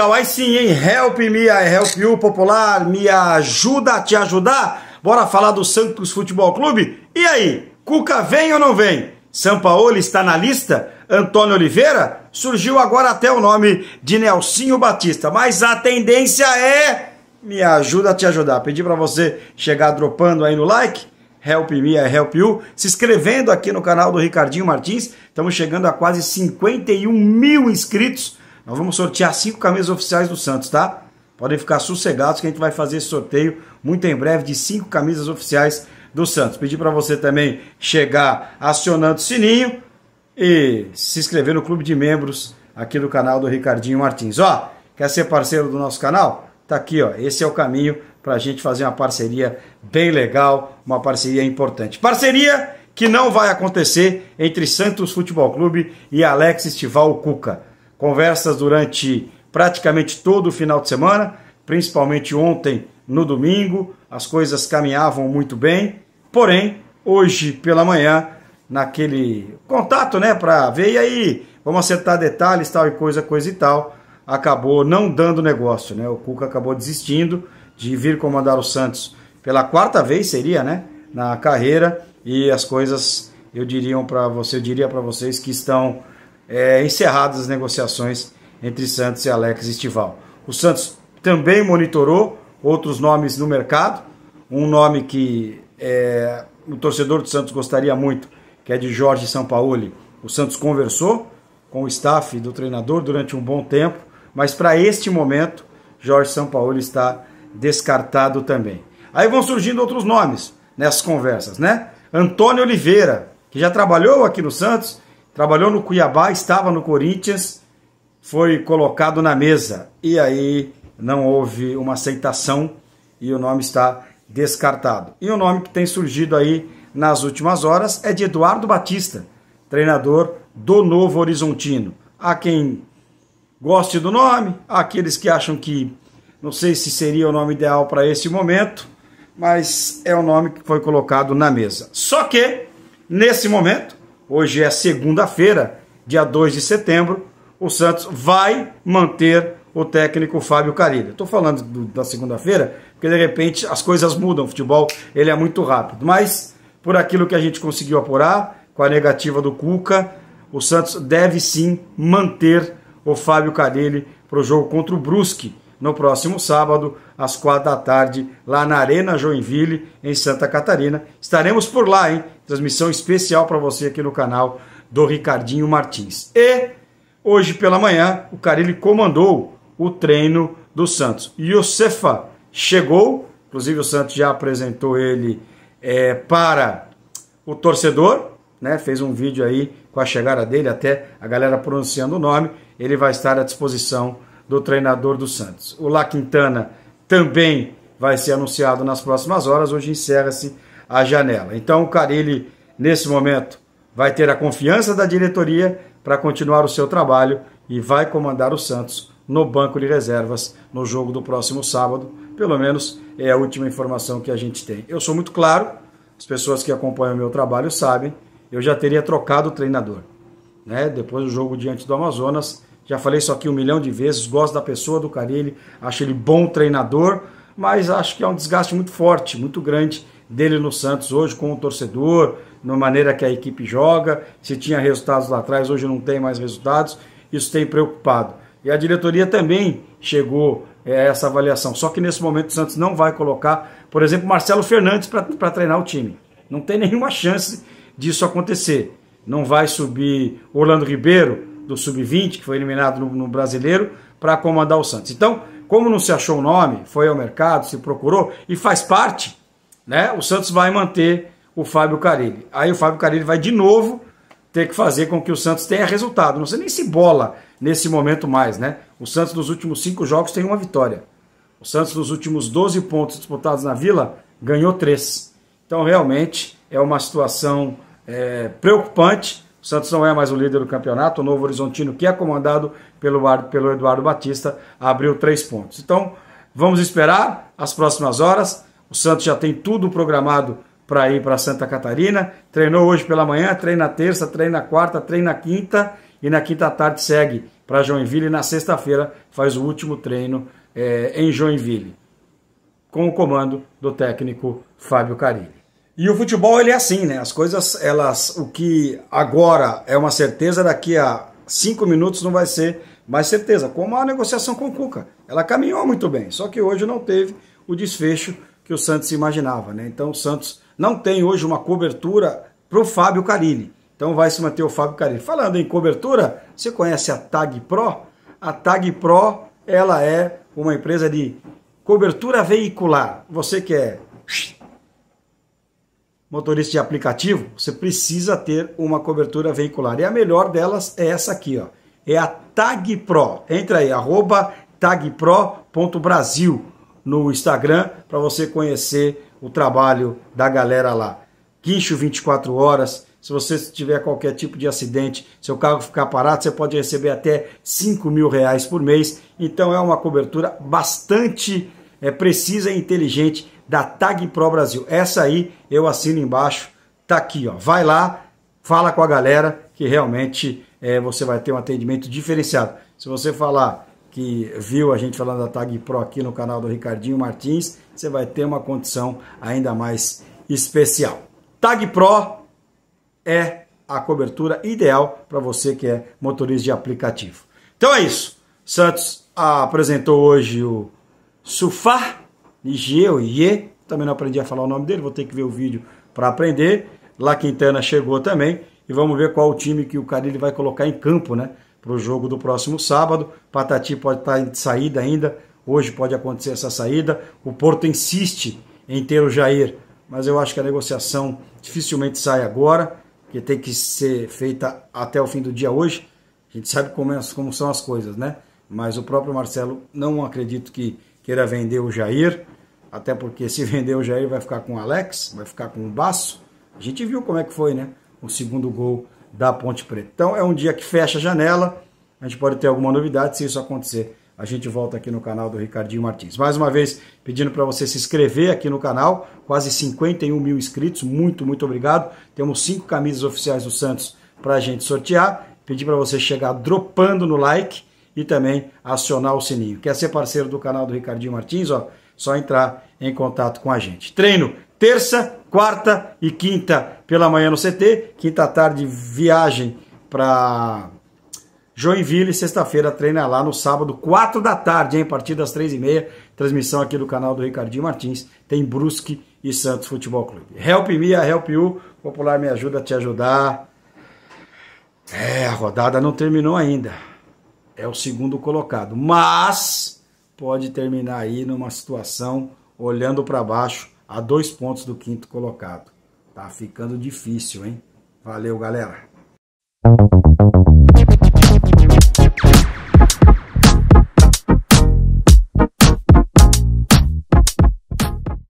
legal, aí sim, hein? Help me, help you, popular, me ajuda a te ajudar. Bora falar do Santos Futebol Clube? E aí, Cuca vem ou não vem? Sampaoli está na lista? Antônio Oliveira? Surgiu agora até o nome de Nelsinho Batista, mas a tendência é... Me ajuda a te ajudar. Pedi para você chegar dropando aí no like, Help Me, I Help You, se inscrevendo aqui no canal do Ricardinho Martins. Estamos chegando a quase 51 mil inscritos nós vamos sortear cinco camisas oficiais do Santos, tá? Podem ficar sossegados que a gente vai fazer esse sorteio muito em breve de cinco camisas oficiais do Santos. Pedir para você também chegar acionando o sininho e se inscrever no clube de membros aqui do canal do Ricardinho Martins. Ó, quer ser parceiro do nosso canal? Tá aqui, ó. Esse é o caminho para a gente fazer uma parceria bem legal, uma parceria importante. Parceria que não vai acontecer entre Santos Futebol Clube e Alex Estival Cuca conversas durante praticamente todo o final de semana, principalmente ontem no domingo, as coisas caminhavam muito bem. Porém, hoje pela manhã, naquele contato, né, para ver e aí, vamos acertar detalhes, tal e coisa, coisa e tal, acabou não dando negócio, né? O Cuca acabou desistindo de vir comandar o Santos pela quarta vez seria, né, na carreira e as coisas eu diria para você, eu diria para vocês que estão é, encerradas as negociações entre Santos e Alex Estival. O Santos também monitorou outros nomes no mercado, um nome que é, o torcedor do Santos gostaria muito, que é de Jorge Sampaoli. O Santos conversou com o staff do treinador durante um bom tempo, mas para este momento, Jorge Sampaoli está descartado também. Aí vão surgindo outros nomes nessas conversas, né? Antônio Oliveira, que já trabalhou aqui no Santos, trabalhou no Cuiabá, estava no Corinthians, foi colocado na mesa. E aí não houve uma aceitação e o nome está descartado. E o nome que tem surgido aí nas últimas horas é de Eduardo Batista, treinador do Novo Horizontino. Há quem goste do nome, há aqueles que acham que não sei se seria o nome ideal para esse momento, mas é o nome que foi colocado na mesa. Só que, nesse momento, Hoje é segunda-feira, dia 2 de setembro. O Santos vai manter o técnico Fábio Carilho. Estou falando do, da segunda-feira, porque de repente as coisas mudam. O futebol ele é muito rápido. Mas, por aquilo que a gente conseguiu apurar, com a negativa do Cuca, o Santos deve sim manter o Fábio Carilli para o jogo contra o Brusque no próximo sábado, às quatro da tarde, lá na Arena Joinville, em Santa Catarina. Estaremos por lá, hein? transmissão especial para você aqui no canal do Ricardinho Martins. E hoje pela manhã, o Carilli comandou o treino do Santos. Josefa chegou, inclusive o Santos já apresentou ele é, para o torcedor, né? fez um vídeo aí com a chegada dele, até a galera pronunciando o nome, ele vai estar à disposição do treinador do Santos. O La Quintana também vai ser anunciado nas próximas horas, hoje encerra-se a janela. Então o Carilli, nesse momento, vai ter a confiança da diretoria para continuar o seu trabalho e vai comandar o Santos no banco de reservas no jogo do próximo sábado. Pelo menos é a última informação que a gente tem. Eu sou muito claro, as pessoas que acompanham o meu trabalho sabem, eu já teria trocado o treinador. Né? Depois do jogo diante do Amazonas, já falei isso aqui um milhão de vezes, gosto da pessoa do Carilli, acho ele bom treinador, mas acho que é um desgaste muito forte, muito grande dele no Santos hoje com o torcedor, na maneira que a equipe joga, se tinha resultados lá atrás, hoje não tem mais resultados, isso tem preocupado. E a diretoria também chegou é, a essa avaliação, só que nesse momento o Santos não vai colocar, por exemplo, Marcelo Fernandes para treinar o time. Não tem nenhuma chance disso acontecer. Não vai subir Orlando Ribeiro, do Sub-20, que foi eliminado no, no Brasileiro, para comandar o Santos. Então, como não se achou o nome, foi ao mercado, se procurou e faz parte né? O Santos vai manter o Fábio Carille. Aí o Fábio Carille vai de novo ter que fazer com que o Santos tenha resultado. Não sei nem se bola nesse momento mais, né? O Santos nos últimos cinco jogos tem uma vitória. O Santos nos últimos 12 pontos disputados na Vila ganhou três. Então realmente é uma situação é, preocupante. O Santos não é mais o líder do campeonato. O Novo Horizontino, que é comandado pelo, pelo Eduardo Batista, abriu três pontos. Então vamos esperar as próximas horas. O Santos já tem tudo programado para ir para Santa Catarina. Treinou hoje pela manhã, treina terça, treina quarta, treina quinta e na quinta tarde segue para Joinville e na sexta-feira faz o último treino é, em Joinville com o comando do técnico Fábio Carille. E o futebol ele é assim, né? As coisas elas, o que agora é uma certeza daqui a cinco minutos não vai ser mais certeza. Como a negociação com o Cuca, ela caminhou muito bem, só que hoje não teve o desfecho que o Santos imaginava. Né? Então o Santos não tem hoje uma cobertura para o Fábio Carini. Então vai se manter o Fábio Carini. Falando em cobertura, você conhece a Tag Pro? A Tag Pro ela é uma empresa de cobertura veicular. Você que é motorista de aplicativo, você precisa ter uma cobertura veicular. E a melhor delas é essa aqui, ó. É a Tag Pro. Entra aí, arroba tagpro.brasil no Instagram para você conhecer o trabalho da galera lá. Guincho 24 horas. Se você tiver qualquer tipo de acidente, seu carro ficar parado, você pode receber até 5 mil reais por mês. Então é uma cobertura bastante é, precisa e inteligente da Tag Pro Brasil. Essa aí eu assino embaixo, tá aqui, ó. Vai lá, fala com a galera que realmente é, você vai ter um atendimento diferenciado. Se você falar que viu a gente falando da Tag Pro aqui no canal do Ricardinho Martins, você vai ter uma condição ainda mais especial. Tag Pro é a cobertura ideal para você que é motorista de aplicativo. Então é isso. Santos apresentou hoje o Sufá Nigier, Ye. Também não aprendi a falar o nome dele, vou ter que ver o vídeo para aprender. La Quintana chegou também. E vamos ver qual o time que o Carilli vai colocar em campo, né? para o jogo do próximo sábado. Patati pode tá estar de saída ainda, hoje pode acontecer essa saída. O Porto insiste em ter o Jair, mas eu acho que a negociação dificilmente sai agora, que tem que ser feita até o fim do dia hoje. A gente sabe como, é, como são as coisas, né? Mas o próprio Marcelo não acredito que queira vender o Jair, até porque se vender o Jair vai ficar com o Alex, vai ficar com o Baço. A gente viu como é que foi, né? O segundo gol da Ponte Preta. Então é um dia que fecha a janela, a gente pode ter alguma novidade se isso acontecer. A gente volta aqui no canal do Ricardinho Martins. Mais uma vez, pedindo para você se inscrever aqui no canal, quase 51 mil inscritos, muito, muito obrigado. Temos cinco camisas oficiais do Santos para a gente sortear. Pedi para você chegar dropando no like e também acionar o sininho. Quer ser parceiro do canal do Ricardinho Martins? Ó, só entrar em contato com a gente. Treino terça, quarta e quinta pela manhã no CT, quinta tarde viagem para Joinville, sexta-feira treina lá no sábado, quatro da tarde, hein? A partir das três e meia, transmissão aqui do canal do Ricardinho Martins, tem Brusque e Santos Futebol Clube. Help me, a help you, Popular me ajuda a te ajudar. É, a rodada não terminou ainda. É o segundo colocado, mas pode terminar aí numa situação olhando para baixo a dois pontos do quinto colocado. Tá ficando difícil, hein? Valeu, galera!